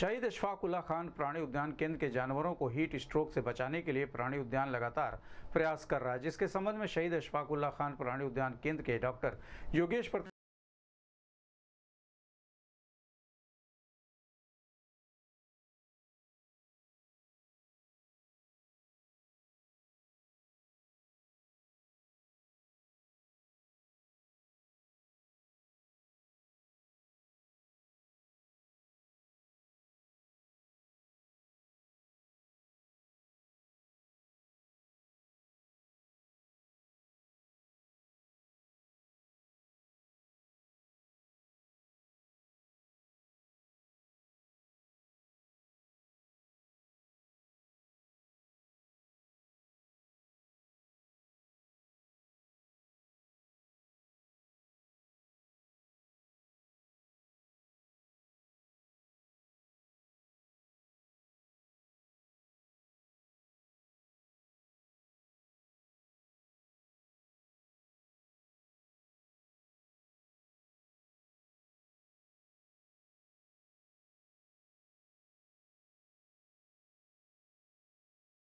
शहीद अशफाकुल्ला खान प्राणी उद्यान केंद्र के जानवरों को हीट स्ट्रोक से बचाने के लिए प्राणी उद्यान लगातार प्रयास कर रहा है जिसके संबंध में शहीद अशफाकुल्ला खान प्राणी उद्यान केंद्र के डॉक्टर योगेश